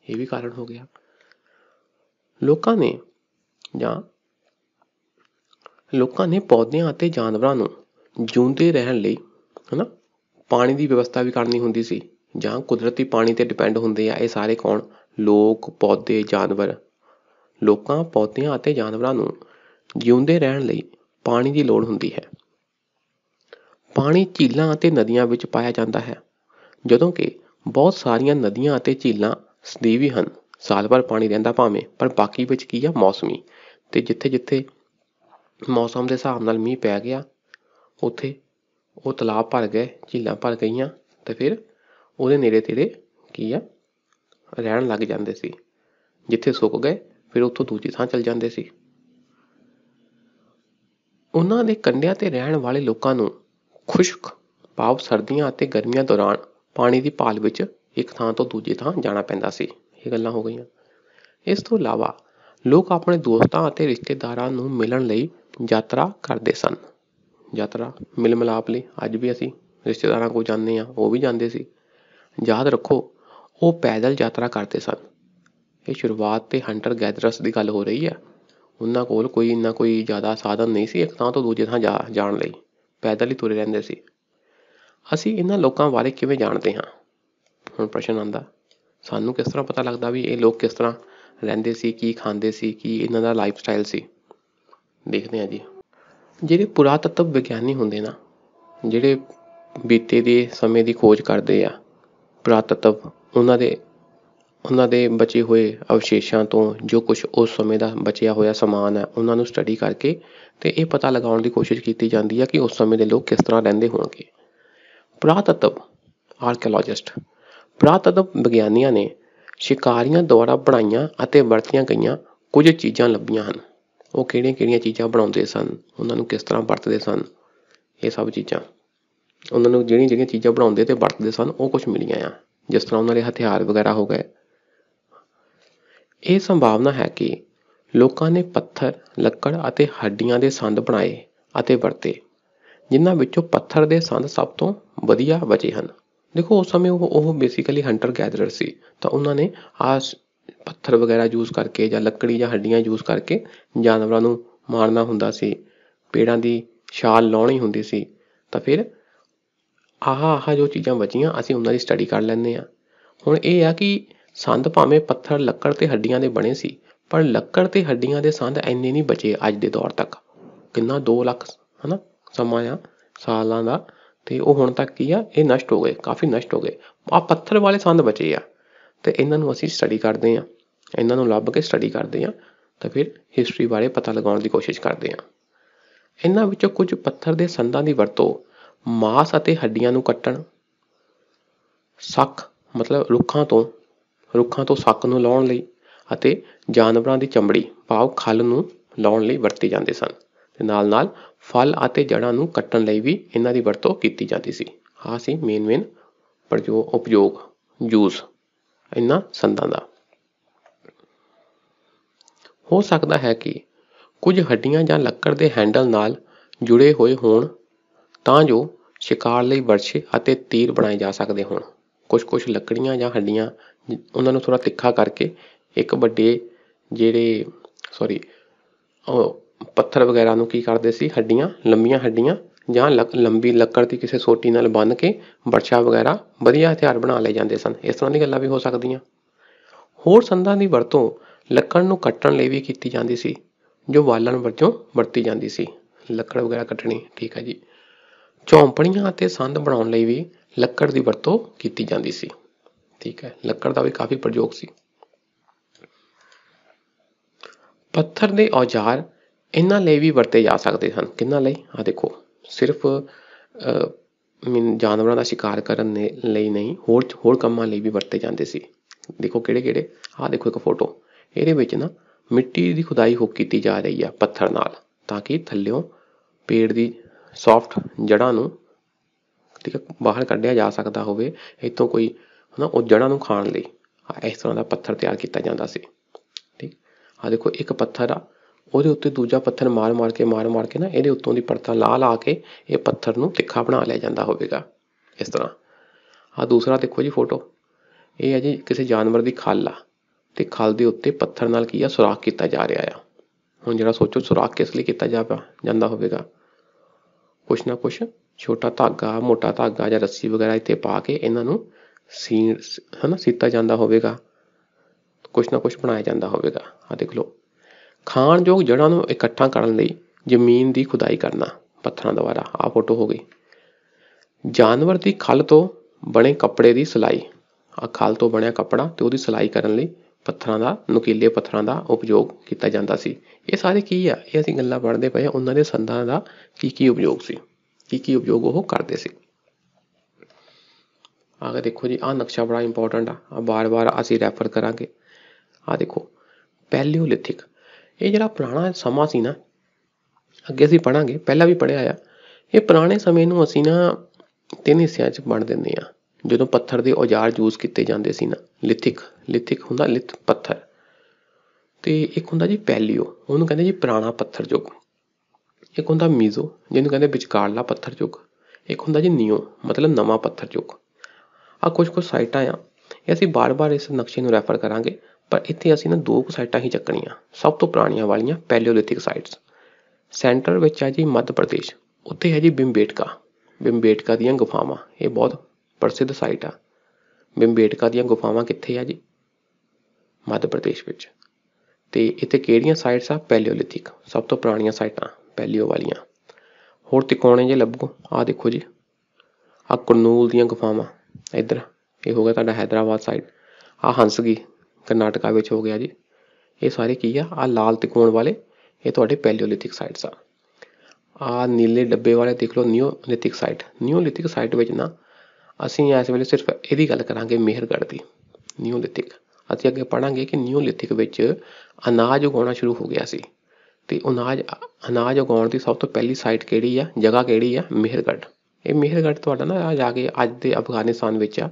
Speaker 1: ਇਹ ਵੀ ਕਾਰਨ ਹੋ ਗਿਆ ਲੋਕਾਂ ਨੇ ਜਾਂ ਲੋਕਾਂ ਨੇ ਪੌਦਿਆਂ ਅਤੇ ਜਾਨਵਰਾਂ ਨੂੰ ਜਿਉਂਦੇ ਰਹਿਣ ਲਈ ਹਨਾ ਪਾਣੀ ਦੀ ਵਿਵਸਥਾ ਵੀ ਕਰਨੀ ਹੁੰਦੀ ਸੀ ਜਾਂ ਕੁਦਰਤੀ ਪਾਣੀ 'ਤੇ ਡਿਪੈਂਡ ਹੁੰਦੇ ਆ ਇਹ ਸਾਰੇ ਕੌਣ ਲੋਕ ਪੌਦੇ ਜਾਨਵਰ ਲੋਕਾਂ ਪੌਦਿਆਂ ਅਤੇ ਜਾਨਵਰਾਂ ਨੂੰ ਜਿਉਂਦੇ ਰਹਿਣ ਲਈ ਪਾਣੀ ਦੀ ਲੋੜ ਹੁੰਦੀ ਹੈ ਪਾਣੀ ਝੀਲਾਂ ਅਤੇ ਨਦੀਆਂ ਵਿੱਚ ਪਾਇਆ ਜਾਂਦਾ ਹੈ ਜਦੋਂ ਕਿ ਬਹੁਤ ਸਾਰੀਆਂ ਨਦੀਆਂ ਅਤੇ ਝੀਲਾਂ ਸਦੀਵੀ ਹਨ ਸਾਲ ਭਰ ਪਾਣੀ ਰਹਿੰਦਾ ਭਾਵੇਂ ਪਰ ਬਾਕੀ ਵਿੱਚ ਕੀ ਆ ਮੌਸਮੀ ਤੇ ਜਿੱਥੇ-ਜਿੱਥੇ ਮੌਸਮ ਦੇ ਹਿਸਾਬ ਨਾਲ ਮੀਂਹ ਪੈ ਗਿਆ ਉੱਥੇ ਉਹ ਤਲਾਬ ਭਰ ਗਏ ਝੀਲਾਂ ਭਰ ਗਈਆਂ ਤੇ ਫਿਰ ਉਹਦੇ ਨੇੜੇ ਤੇੜੇ ਕੀ ਆ ਰਹਿਣ ਲੱਗ ਜਾਂਦੇ ਸੀ ਜਿੱਥੇ ਸੁੱਕ ਗਏ ਫਿਰ ਉੱਥੋਂ ਦੂਜੀ ਥਾਂ ਚਲ ਜਾਂਦੇ ਸੀ ਉਹਨਾਂ ਦੇ ਕੰਡਿਆਂ ਤੇ ਰਹਿਣ ਵਾਲੇ ਲੋਕਾਂ ਨੂੰ ਖੁਸ਼ਕ ਪਾਪ ਸਰਦੀਆਂ ਅਤੇ ਗਰਮੀਆਂ ਦੌਰਾਨ ਪਾਣੀ ਦੀ ਭਾਲ ਵਿੱਚ ਇੱਕ ਥਾਂ ਤੋਂ ਦੂਜੀ ਥਾਂ ਜਾਣਾ ਪੈਂਦਾ ਸੀ ਇਹ ਗੱਲਾਂ ਹੋ ਗਈਆਂ ਇਸ ਤੋਂ ਇਲਾਵਾ ਲੋਕ ਆਪਣੇ ਦੋਸਤਾਂ ਅਤੇ ਰਿਸ਼ਤੇਦਾਰਾਂ ਨੂੰ ਮਿਲਣ ਲਈ ਯਾਤਰਾ ਕਰਦੇ ਸਨ ਯਾਤਰਾ ਮਿਲ ਮਲਾਪ ਲਈ ਅੱਜ ਵੀ ਅਸੀਂ ਰਿਸ਼ਤੇਦਾਰਾਂ ਕੋਲ ਜਾਂਦੇ ਆ ਉਹ ਵੀ ਜਾਂਦੇ ਸੀ ਯਾਦ ਰੱਖੋ ਉਹ ਪੈਦਲ ਯਾਤਰਾ ਕਰਦੇ ਸਨ ਇਹ ਸ਼ੁਰੂਆਤ ਤੇ ਹੰਟਰ ਗੈਦਰਸ ਦੀ ਗੱਲ ਹੋ ਰਹੀ ਹੈ ਉਹਨਾਂ ਕੋਲ ਕੋਈ ਇੰਨਾ ਕੋਈ ਜ਼ਿਆਦਾ ਸਾਧਨ ਨਹੀਂ ਸੀ ਇੱਕ ਥਾਂ ਤੋਂ ਦੂਜੇ ਥਾਂ ਜਾਣ ਲਈ ਪੈਦਲ ਹੀ ਤੁਰੇ ਰਹਿੰਦੇ ਸੀ ਅਸੀਂ ਇਹਨਾਂ ਲੋਕਾਂ ਬਾਰੇ ਕਿਵੇਂ ਜਾਣਦੇ ਹਾਂ ਹੁਣ ਪ੍ਰਸ਼ਨ ਆਂਦਾ ਸਾਨੂੰ ਕਿਸ ਤਰ੍ਹਾਂ ਪਤਾ ਲੱਗਦਾ ਵੀ ਇਹ ਲੋਕ ਕਿਸ ਤਰ੍ਹਾਂ ਰਹਿੰਦੇ ਸੀ ਕੀ ਖਾਂਦੇ ਸੀ ਕੀ ਇਹਨਾਂ ਦਾ ਲਾਈਫ ਸਟਾਈਲ ਸੀ ਦੇਖਦੇ ਹਾਂ ਜੀ ਜਿਹੜੇ ਪੁਰਾਤੱਤਵ ਵਿਗਿਆਨੀ ਹੁੰਦੇ ਨਾ ਜਿਹੜੇ ਬੀਤੇ ਦੇ ਸਮੇਂ ਦੀ ਖੋਜ ਕਰਦੇ ਆ ਪੁਰਾਤੱਤਵ ਉਹਨਾਂ ਦੇ ਉਹਨਾਂ ਦੇ ਬਚੇ ਹੋਏ ਅਵਸ਼ੇਸ਼ਾਂ ਤੋਂ ਜੋ ਕੁਝ ਉਸ ਸਮੇਂ ਦਾ ਬਚਿਆ ਹੋਇਆ ਸਮਾਨ ਹੈ ਉਹਨਾਂ ਨੂੰ ਸਟੱਡੀ ਕਰਕੇ ਤੇ ਇਹ ਪਤਾ ਲਗਾਉਣ ਦੀ ਕੋਸ਼ਿਸ਼ ਕੀਤੀ ਜਾਂਦੀ ਹੈ ਕਿ ਉਸ ਸਮੇਂ ਦੇ ਲੋਕ ਕਿਸ ਤਰ੍ਹਾਂ ਰਹਿੰਦੇ ਹੋਣਗੇ ਪੁਰਾਤੱਤਵ ਆਰਕੀਓਲੋਜਿਸਟ ਪੁਰਾਤੱਤਵ ਵਿਗਿਆਨੀਆਂ ਨੇ ਸ਼ਿਕਾਰੀਆਂ ਦੁਆਰਾ ਬਣਾਈਆਂ ਅਤੇ ਵਰਤੀਆਂ ਗਈਆਂ ਕੁਝ ਚੀਜ਼ਾਂ ਲੱਭੀਆਂ ਹਨ ਉਹ ਕਿਹੜੀਆਂ-ਕਿਹੜੀਆਂ ਚੀਜ਼ਾਂ ਬਣਾਉਂਦੇ ਸਨ ਉਹਨਾਂ ਨੂੰ ਕਿਸ ਤਰ੍ਹਾਂ ਵਰਤਦੇ ਸਨ ਇਹ ਸਭ ਚੀਜ਼ਾਂ ਉਹਨਾਂ ਨੂੰ ਜਿਹੜੀਆਂ ਜਿਹੜੀਆਂ ਚੀਜ਼ਾਂ ਬਣਾਉਂਦੇ ਤੇ ਵਰਤਦੇ ਸਨ ਉਹ ਕੁਝ ਮਿਲੀਆਂ ਆ ਜਿਸ ਤਰ੍ਹਾਂ ਉਹਨਾਂ ਦੇ ਹਥਿਆਰ ਵਗੈਰਾ ਹੋ ਗਏ ਇਹ ਸੰਭਾਵਨਾ ਹੈ ਕਿ ਲੋਕਾਂ ਨੇ ਪੱਥਰ ਲੱਕੜ ਅਤੇ ਹੱਡੀਆਂ ਦੇ ਸੰਦ ਬਣਾਏ ਅਤੇ ਵਰਤੇ ਜਿਨ੍ਹਾਂ ਵਿੱਚੋਂ ਪੱਥਰ ਦੇ ਸੰਦ ਸਭ ਤੋਂ ਵਧੀਆ ਬਚੇ ਹਨ ਦੇਖੋ ਉਸ ਸਮੇਂ ਉਹ ਉਹ ਬੇਸਿਕਲੀ ਹੰਟਰ ਗੈਦਰਰ ਸੀ ਤਾਂ ਉਹਨਾਂ ਨੇ ਆ ਪੱਥਰ ਵਗੈਰਾ ਯੂਜ਼ ਕਰਕੇ ਜਾਂ ਲੱਕੜੀ ਜਾਂ ਹੱਡੀਆਂ ਯੂਜ਼ ਕਰਕੇ ਜਾਨਵਰਾਂ ਨੂੰ ਮਾਰਨਾ ਹੁੰਦਾ ਸੀ ਪੇੜਾਂ ਦੀ ਛਾਲ ਲਾਉਣੀ ਹੁੰਦੀ ਸੀ ਤਾਂ ਫਿਰ ਆਹ ਆਹ ਜੋ ਚੀਜ਼ਾਂ ਬਚੀਆਂ ਅਸੀਂ ਉਹਨਾਂ ਦੀ ਸਟੱਡੀ ਕਰ ਲੈਂਦੇ ਆ ਹੁਣ ਇਹ ਆ ਕਿ ਸੰਦ ਭਾਵੇਂ ਪੱਥਰ ਲੱਕੜ ਤੇ ਹੱਡੀਆਂ ਦੇ ਬਣੇ ਸੀ ਪਰ ਲੱਕੜ ਤੇ ਹੱਡੀਆਂ ਦੇ ਸੰਦ ਐਨੇ ਨਹੀਂ ਬਚੇ ਅੱਜ ਦੇ ਦੌਰ ਤੱਕ ਕਿੰਨਾ 2 ਲੱਖ ਹਨਾ ਸਮਾਂ ਆ ਸਾਲਾਂ ਦਾ ਤੇ ਉਹ ਹੁਣ ਤੱਕ ਕੀ ਆ ਇਹ ਨਸ਼ਟ ਹੋ ਗਏ ਕਾਫੀ ਨਸ਼ਟ ਹੋ ਗਏ ਆ ਪੱਥਰ ਵਾਲੇ ਸੰਦ ਬਚੇ ਆ ਤੇ ਇਹਨਾਂ ਨੂੰ ਅਸੀਂ ਸਟੱਡੀ ਕਰਦੇ ਆ ਇਹਨਾਂ ਨੂੰ ਲੱਭ ਕੇ ਸਟੱਡੀ ਕਰਦੇ ਆ ਤਾਂ ਫਿਰ ਹਿਸਟਰੀ ਬਾਰੇ ਪਤਾ ਲਗਾਉਣ ਦੀ ਕੋਸ਼ਿਸ਼ ਕਰਦੇ ਆ ਇਹਨਾਂ ਵਿੱਚੋਂ ਕੁਝ ਪੱਥਰ ਦੇ ਸੰਦਾਂ ਦੀ ਵਰਤੋਂ ਮਾਸ ਅਤੇ ਹੱਡੀਆਂ ਨੂੰ ਕੱਟਣ ਸੱਕ ਮਤਲਬ ਰੁੱਖਾਂ ਤੋਂ ਰੁੱਖਾਂ ਤੋਂ ਸੱਕ ਨੂੰ ਲਾਉਣ ਲਈ ਅਤੇ ਜਾਨਵਰਾਂ ਦੀ ਚਮੜੀ ਭਾਵ ਖਲ ਨੂੰ ਲਾਉਣ ਲਈ ਵਰਤੇ ਜਾਂਦੇ ਸਨ ਤੇ ਨਾਲ ਨਾਲ ਫਲ ਅਤੇ ਜੜਾਂ ਨੂੰ ਕੱਟਣ ਲਈ ਵੀ ਇਹਨਾਂ ਦੀ ਵਰਤੋਂ ਕੀਤੀ ਜਾਂਦੀ ਸੀ ਆ ਸੀ ਮੇਨ ਮੇਨ ਉਪਯੋਗ ਜੂਸ ਇਹਨਾਂ ਸੰਦਾਂ ਦਾ ਹੋ ਸਕਦਾ ਹੈ ਕਿ ਕੁਝ ਹੱਡੀਆਂ ਜਾਂ ਲੱਕੜ ਦੇ ਹੈਂਡਲ ਨਾਲ ਜੁੜੇ ਹੋਏ ਹੋਣ ਤਾਂ ਜੋ ਸ਼ਿਕਾਰ ਲਈ ਵਰਛੇ ਅਤੇ ਤੀਰ ਬਣਾਏ ਜਾ ਸਕਦੇ ਹੋਣ ਕੁਝ-ਕੁਝ ਲੱਕੜੀਆਂ ਜਾਂ ਹੱਡੀਆਂ ਉਹਨਾਂ ਨੂੰ ਥੋੜਾ ਤਿੱਖਾ ਕਰਕੇ ਇੱਕ ਵੱਡੇ ਜਿਹੜੇ ਸੌਰੀ ਉਹ ਪੱਥਰ ਵਗੈਰਾ ਨੂੰ ਕੀ ਕਰਦੇ ਸੀ ਹੱਡੀਆਂ ਲੰਮੀਆਂ ਹੱਡੀਆਂ ਜਾਂ ਲੰਬੀ ਲੱਕੜ ਦੀ ਕਿਸੇ ਸੋਟੀ ਨਾਲ ਬੰਨ ਕੇ ਵਰਛਾ ਵਗੈਰਾ ਵਧੀਆ ਹਥਿਆਰ ਬਣਾ ਲਏ ਜਾਂਦੇ ਸਨ ਇਸ ਤਰ੍ਹਾਂ ਦੀ ਗੱਲਾਂ ਵੀ ਹੋ ਸਕਦੀਆਂ ਹੋਰ ਸੰਦਾਂ ਦੀ ਵਰਤੋਂ ਲੱਕੜ ਨੂੰ ਕੱਟਣ ਲਈ ਵੀ ਕੀਤੀ ਜਾਂਦੀ ਸੀ ਜੋ ਵਾਲਣ ਵਜੋਂ ਵਰਤੀ ਜਾਂਦੀ ਸੀ ਲੱਕੜ ਵਗੈਰਾ ਕੱਟਣੀ ਠੀਕ ਹੈ ਜੀ ਝੌਂਪੜੀਆਂ ਅਤੇ ਸੰਦ ਬਣਾਉਣ ਲਈ ਵੀ ਲੱਕੜ ਦੀ ਵਰਤੋਂ ਕੀਤੀ ਜਾਂਦੀ ਸੀ ਠੀਕ ਹੈ ਲੱਕੜ ਦਾ ਵੀ ਕਾਫੀ ਪ੍ਰਯੋਗ ਸੀ ਪੱਥਰ ਦੇ ਔਜ਼ਾਰ ਇਹਨਾਂ ਲਈ ਵੀ ਵਰਤੇ ਜਾ ਸਕਦੇ ਹਨ ਕਿੰਨਾ ਲਈ ਆ ਦੇਖੋ ਸਿਰਫ ਜਾਨਵਰਾਂ ਦਾ ਸ਼ਿਕਾਰ ਕਰਨ ਲਈ ਨਹੀਂ ਹੋਰ ਹੋਰ ਕੰਮਾਂ ਲਈ ਵੀ ਵਰਤੇ ਜਾਂਦੇ ਸੀ ਦੇਖੋ ਕਿਹੜੇ ਕਿਹੜੇ ਆ ਦੇਖੋ ਇੱਕ ਫੋਟੋ ਇਹਦੇ ਵਿੱਚ ਨਾ ਮਿੱਟੀ ਦੀ ਖੁਦਾਈ ਹੋ ਕੀਤੀ ਜਾ ਰਹੀ ਆ ਪੱਥਰ ਨਾਲ ਤਾਂ ਕਿ ਥੱਲਿਓਂ ਪੇੜ ਦੀ ਸੌਫਟ ਜੜਾਂ ਨੂੰ ਠੀਕ ਹੈ ਬਾਹਰ ਕੱਢਿਆ ਜਾ ਸਕਦਾ ਹੋਵੇ ਇਤੋਂ ਕੋਈ ਹਨਾ ਉਹ ਜੜਾਂ ਨੂੰ ਖਾਣ ਲਈ ਇਸ ਤਰ੍ਹਾਂ ਦਾ ਪੱਥਰ ਤਿਆਰ ਕੀਤਾ ਜਾਂਦਾ ਸੀ ਠੀਕ ਆ ਦੇਖੋ ਇੱਕ ਪੱਥਰ ਆ ਉਹਦੇ ਉੱਤੇ ਦੂਜਾ ਪੱਥਰ ਮਾਰ-ਮਾਰ ਕੇ ਮਾਰ-ਮਾਰ ਕੇ ਨਾ ਇਹਦੇ ਉੱਤੋਂ ਦੀ ਪਰਤਾਂ ਲਾ-ਲਾ ਕੇ ਇਹ ਪੱਥਰ ਨੂੰ ਤਿੱਖਾ ਬਣਾ ਲਿਆ ਜਾਂਦਾ ਹੋਵੇਗਾ ਇਸ ਤਰ੍ਹਾਂ ਆ ਦੂਸਰਾ ਦੇਖੋ ਜੀ ਫੋਟੋ ਇਹ ਹੈ ਜੀ ਕਿਸੇ ਜਾਨਵਰ ਦੀ ਖਾਲ ਆ ਤੇ ਖਾਲ ਦੇ ਉੱਤੇ ਪੱਥਰ ਨਾਲ ਕੀ ਆ ਸੁਰਾਖ ਕੀਤਾ ਜਾ ਰਿਹਾ ਆ ਹੁਣ ਜਿਹੜਾ ਸੋਚੋ ਸੁਰਾਖ ਕਿਸ ਲਈ ਕੀਤਾ ਜਾਵਾ ਜਾਂਦਾ ਹੋਵੇਗਾ ਕੁਛ ਨਾ ਕੁਛ ਛੋਟਾ ਧਾਗਾ ਮੋਟਾ ਧਾਗਾ ਜਾਂ ਰੱਸੀ ਵਗੈਰਾ ਇੱਥੇ ਪਾ ਕੇ ਇਹਨਾਂ ਨੂੰ ਸੀਨ ਹਨਾ ਸੀਤਾ ਜਾਂਦਾ ਹੋਵੇਗਾ ਕੁਛ ਨਾ ਕੁਛ ਬਣਾਇਆ ਜਾਂਦਾ ਹੋਵੇਗਾ ਆ ਦੇਖ ਲਓ ਖਾਣ ਜੋਗ ਜੜਾਂ ਨੂੰ ਇਕੱਠਾ ਕਰਨ ਲਈ ਜ਼ਮੀਨ ਦੀ ਖੁਦਾਈ ਕਰਨਾ ਪੱਥਰਾਂ ਦੁਆਰਾ ਆ ਫੋਟੋ ਹੋ ਗਈ ਜਾਨਵਰ ਦੀ ਖਲ ਤੋਂ ਬਣੇ ਕੱਪੜੇ ਦੀ ਸਲਾਈ ਆ ਖਲ ਤੋਂ ਬਣਿਆ ਕੱਪੜਾ ਤੇ ਉਹਦੀ ਸਲਾਈ ਕਰਨ ਲਈ ਪੱਥਰਾਂ ਦਾ ਨੁਕੀਲੇ ਪੱਥਰਾਂ ਦਾ ਉਪਯੋਗ ਕੀਤਾ ਜਾਂਦਾ ਸੀ ਇਹ ਸਾਰੇ ਕੀ ਆ ਇਹ ਅਸੀਂ ਗੱਲਾਂ ਪੜ੍ਹਦੇ ਪਏ ਉਹਨਾਂ ਦੇ ਸੰਦਾਂ ਦਾ ਕੀ ਕੀ ਉਪਯੋਗ ਸੀ ਕੀ ਕੀ ਉਪਯੋਗ ਉਹ ਕਰਦੇ ਸੀ ਆਗੇ ਦੇਖੋ ਜੀ ਆ ਨਕਸ਼ਾ ਬੜਾ ਇੰਪੋਰਟੈਂਟ ਆ ਆ ਬਾਰ-ਬਾਰ ਅਸੀਂ ਰੈਫਰ ਕਰਾਂਗੇ ਆ ਦੇਖੋ ਪੈਲੀਓਲਿਥਿਕ ਇਹ ਜਿਹੜਾ ਪੁਰਾਣਾ ਸਮਾਂ ਸੀ ਨਾ ਅੱਗੇ ਅਸੀਂ ਪੜਾਂਗੇ ਪਹਿਲਾਂ ਵੀ ਪੜਿਆ ਆ ਇਹ ਪੁਰਾਣੇ ਸਮੇਂ ਨੂੰ ਅਸੀਂ ਨਾ ਤਿੰਨ ਹਿੱਸਿਆਂ 'ਚ ਵੰਡ ਦਿੰਦੇ ਆ ਜਦੋਂ ਪੱਥਰ ਦੇ ਔਜ਼ਾਰ ਯੂਜ਼ ਕੀਤੇ ਜਾਂਦੇ ਸੀ ਨਾ ਲਿਥਿਕ ਲਿਥਿਕ ਹੁੰਦਾ ਲਿਥ ਪੱਥਰ ਤੇ ਇੱਕ ਹੁੰਦਾ ਜੀ ਪੈਲੀਓ ਉਹਨੂੰ ਕਹਿੰਦੇ ਜੀ ਪੁਰਾਣਾ ਪੱਥਰ ਯੁੱਗ ਇੱਕ ਹੁੰਦਾ ਮੀਜ਼ੋ ਜਿਹਨੂੰ ਕਹਿੰਦੇ ਵਿਚਕਾਰਲਾ ਪੱਥਰ ਯੁੱਗ ਇੱਕ ਹੁੰਦਾ ਜੀ ਨਿਓ ਮਤਲਬ ਨਵਾਂ ਪੱਥਰ ਯੁੱਗ ਆ ਕੁਝ ਕੁ ਸਾਈਟਾਂ ਆ ਇਹ ਅਸੀਂ ਬਾਰ-ਬਾਰ ਇਸ ਨਕਸ਼ੇ ਨੂੰ ਰੈਫਰ ਕਰਾਂਗੇ ਪਰ ਇੱਥੇ ਅਸੀਂ ਨਾ ਦੋ ਕੁ ਸਾਈਟਾਂ ਹੀ ਚੱਕਣੀਆਂ ਸਭ ਤੋਂ ਪੁਰਾਣੀਆਂ ਵਾਲੀਆਂ ਪੈਲੀਓਲਿਥਿਕ ਸਾਈਟਸ ਸੈਂਟਰ ਵਿੱਚ ਆ ਜੀ ਮੱਧ ਪ੍ਰਦੇਸ਼ ਉੱਥੇ ਹੈ ਜੀ ਬਿੰਬੇਟਕਾ ਬਿੰਬੇਟਕਾ ਦੀਆਂ ਗੁਫਾਵਾਂ ਇਹ ਬਹੁਤ ਪ੍ਰਸਿੱਧ ਸਾਈਟ ਆ ਬਿੰਬੇਟਕਾ ਦੀਆਂ ਗੁਫਾਵਾਂ ਕਿੱਥੇ ਆ ਜੀ ਮੱਧ ਪ੍ਰਦੇਸ਼ ਵਿੱਚ ਤੇ ਇੱਥੇ ਕਿਹੜੀਆਂ ਸਾਈਟਸ ਆ ਪੈਲੀਓਲਿਥਿਕ ਸਭ ਤੋਂ ਪੁਰਾਣੀਆਂ ਸਾਈਟਾਂ ਪੈਲੀਓ ਵਾਲੀਆਂ ਹੋਰ ਤਿਕੋਣੇ ਜੇ ਲੱਭੋ ਆ ਦੇਖੋ ਜੀ ਆ ਕੁਰਨੂਲ ਦੀਆਂ ਗੁਫਾਵਾਂ ਇੱਧਰ ਇਹ ਹੋ ਗਿਆ ਤੁਹਾਡਾ ਹైదరాబాద్ ਸਾਈਟ ਆ ਹੰਸਗੀ ਕਰਨਾਟਕਾ ਵਿੱਚ ਹੋ ਗਿਆ ਜੀ ਇਹ ਸਾਰੇ ਕੀ ਆ ਆ ਲਾਲ ਤਿਕੋਣ ਵਾਲੇ ਇਹ ਤੁਹਾਡੇ ਪੈਲੀਓਲਿਥਿਕ ਸਾਈਟਸ ਆ ਆ ਨੀਲੇ ਡੱਬੇ ਵਾਲੇ ਦੇਖ ਲਓ ਨਿਓਲਿਥਿਕ ਸਾਈਟ ਨਿਓਲਿਥਿਕ ਸਾਈਟ ਵਿੱਚ ਨਾ ਅਸੀਂ ਇਸ ਵੇਲੇ ਸਿਰਫ ਇਹਦੀ ਗੱਲ ਕਰਾਂਗੇ ਮਿਹਰਗੜ੍ਹ ਦੀ ਨਿਓਲਿਥਿਕ ਅਸੀਂ ਅੱਗੇ ਪੜਾਂਗੇ ਕਿ ਨਿਓਲਿਥਿਕ ਵਿੱਚ ਅਨਾਜ ਉਗਾਉਣਾ ਸ਼ੁਰੂ ਹੋ ਗਿਆ ਸੀ ਤੇ ਅਨਾਜ ਅਨਾਜ ਉਗਾਉਣ ਦੀ ਸਭ ਤੋਂ ਪਹਿਲੀ ਸਾਈਟ ਕਿਹੜੀ ਆ ਜਗ੍ਹਾ ਕਿਹੜੀ ਆ ਮਿਹਰਗੜ੍ਹ ਇਹ ਮਿਹਰਗੜ੍ਹ ਤੁਹਾਡਾ ਨਾ ਜਾ ਕੇ ਅੱਜ ਦੇ ਅਫਗਾਨਿਸਤਾਨ ਵਿੱਚ ਆ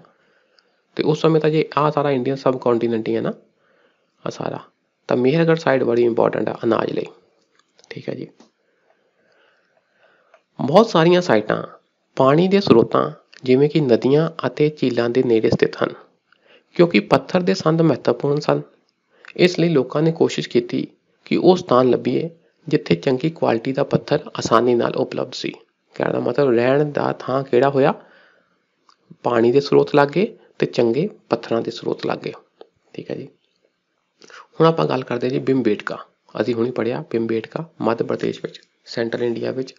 Speaker 1: ਤੇ ਉਸ ਸਮੇਂ ਤਾਂ ਜੇ ਆ ਸਾਰਾ ਇੰਡੀਅਨ ਸਬ ਕੰਟੀਨੈਂਟ ਹੀ ਆ ਨਾ ਆ ਸਾਰਾ ਤਾਂ ਮਿਹਰਗੜ੍ਹ ਸਾਈਡ ਬੜੀ ਇੰਪੋਰਟੈਂਟ ਆ ਅਨਾਜ ਲਈ ਠੀਕ ਹੈ ਜੀ ਬਹੁਤ ਸਾਰੀਆਂ ਸਾਈਟਾਂ ਪਾਣੀ ਦੇ ਸਰੋਤਾਂ ਜਿਵੇਂ ਕਿ ਨਦੀਆਂ ਅਤੇ ਝੀਲਾਂ ਦੇ ਨੇੜੇ ਸਥਿਤ ਹਨ ਕਿਉਂਕਿ ਪੱਥਰ ਦੇ ਸੰਦ ਮਹੱਤਵਪੂਰਨ ਸਨ ਇਸ ਲਈ ਲੋਕਾਂ ਨੇ ਕੋਸ਼ਿਸ਼ ਕੀਤੀ ਕਿ ਉਹ ਸਥਾਨ ਲੱਭੀਏ ਜਿੱਥੇ ਚੰਗੀ ਕੁਆਲਿਟੀ ਦਾ ਪੱਥਰ ਆਸਾਨੀ ਨਾਲ ਉਪਲਬਧ ਸੀ ਕਹਿਣ ਦਾ ਮਤਲਬ ਰਹਿਣ ਦਾ ਥਾਂ ਕਿਹੜਾ ਹੋਇਆ ਪਾਣੀ ਦੇ ਸਰੋਤ ਲੱਗੇ ਤੇ ਚੰਗੇ ਪੱਥਰਾਂ ਦੇ ਸਰੋਤ ਲੱਗੇ ਠੀਕ ਹੈ ਜੀ ਹੁਣ ਆਪਾਂ ਗੱਲ ਕਰਦੇ ਜੀ ਬਿੰਬੇਟਕਾ ਅਸੀਂ ਹੁਣੇ ਪੜਿਆ ਬਿੰਬੇਟਕਾ ਮੱਧ ਪ੍ਰਦੇਸ਼ ਵਿੱਚ ਸੈਂਟਰਲ ਇੰਡੀਆ ਵਿੱਚ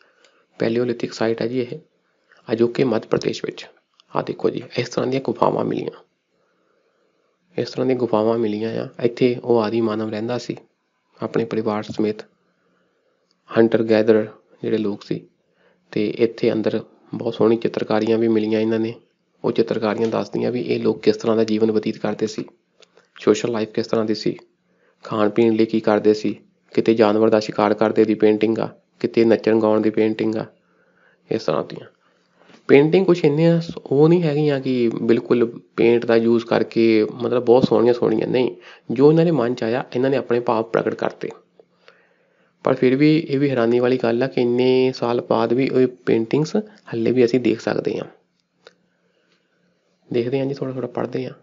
Speaker 1: ਪੈਲੀਓਲਿਥਿਕ ਸਾਈਟ ਹੈ ਜੀ ਇਹ ਅਜੋਕੇ ਮੱਧ ਪ੍ਰਦੇਸ਼ ਵਿੱਚ ਆ ਦੇਖੋ ਜੀ ਇਸ ਤਰ੍ਹਾਂ ਦੀਆਂ ਗੁਫਾਵਾਂ ਮਿਲੀਆਂ ਇਸ ਤਰ੍ਹਾਂ ਦੀਆਂ ਗੁਫਾਵਾਂ ਮਿਲੀਆਂ ਆ ਇੱਥੇ ਉਹ ਆਦੀ ਮਾਨਵ ਰਹਿੰਦਾ ਸੀ ਆਪਣੇ ਪਰਿਵਾਰ ਸਮੇਤ ਹੰਟਰ ਗੈਦਰਰ ਜਿਹੜੇ ਲੋਕ ਸੀ ਤੇ ਇੱਥੇ ਅੰਦਰ ਬਹੁਤ ਸੋਹਣੀ ਚਿੱਤਰਕਾਰੀਆਂ ਵੀ ਮਿਲੀਆਂ ਇਹਨਾਂ ਨੇ ਉਹ ਚਿੱਤਰਕਾਰੀਆਂ ਦੱਸਦੀਆਂ ਵੀ ਇਹ ਲੋਕ ਕਿਸ ਤਰ੍ਹਾਂ ਦਾ ਜੀਵਨ ਬਤੀਤ ਕਰਦੇ ਸੀ ਸੋਸ਼ਲ ਲਾਈਫ ਕਿਸ ਤਰ੍ਹਾਂ ਦੀ ਸੀ ਖਾਣ ਪੀਣ ਲਈ ਕੀ ਕਰਦੇ ਸੀ ਕਿਤੇ ਜਾਨਵਰ ਦਾ ਸ਼ਿਕਾਰ ਕਰਦੇ ਦੀ ਪੇਂਟਿੰਗ ਆ ਕਿਤੇ ਨੱਚਣ ਗਾਉਣ ਦੀ ਪੇਂਟਿੰਗ ਆ ਇਸ ਤਰ੍ਹਾਂ ਦੀਆਂ ਪੇਂਟਿੰਗ ਕੁਛ ਇੰਨੀਆਂ ਉਹ ਨਹੀਂ ਹੈਗੀਆਂ ਕਿ ਬਿਲਕੁਲ ਪੇਂਟ ਦਾ ਯੂਜ਼ ਕਰਕੇ ਮਤਲਬ ਬਹੁਤ ਸੋਹਣੀਆਂ ਸੋਹਣੀਆਂ ਨਹੀਂ ਜੋ ਇਹਨਾਂ ਦੇ ਮਨ 'ਚ ਆਇਆ ਇਹਨਾਂ ਨੇ ਆਪਣੇ ਭਾਵ ਪ੍ਰਗਟ ਕਰਤੇ ਪਰ ਫਿਰ ਵੀ ਇਹ ਵੀ ਹੈਰਾਨੀ ਵਾਲੀ ਗੱਲ ਆ ਕਿ ਇੰਨੇ ਸਾਲ ਬਾਅਦ ਵੀ ਉਹ ਪੇਂਟਿੰਗਸ ਹੱਲੇ ਵੀ ਅਸੀਂ ਦੇਖ ਸਕਦੇ ਹਾਂ ਦੇਖਦੇ ਹਾਂ ਜੀ ਥੋੜਾ ਥੋੜਾ ਪੜ੍ਹਦੇ ਹਾਂ